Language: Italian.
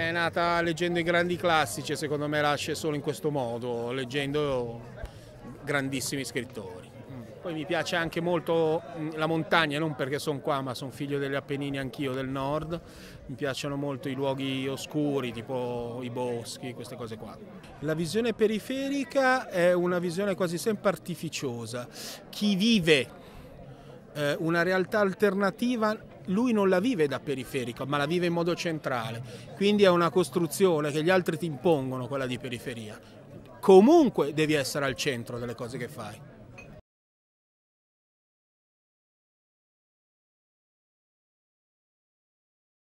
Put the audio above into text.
È nata leggendo i grandi classici e secondo me nasce solo in questo modo, leggendo grandissimi scrittori. Poi mi piace anche molto mm, la montagna, non perché sono qua, ma sono figlio degli Appennini anch'io del nord. Mi piacciono molto i luoghi oscuri, tipo i boschi, queste cose qua. La visione periferica è una visione quasi sempre artificiosa. Chi vive eh, una realtà alternativa lui non la vive da periferica, ma la vive in modo centrale, quindi è una costruzione che gli altri ti impongono, quella di periferia. Comunque devi essere al centro delle cose che fai.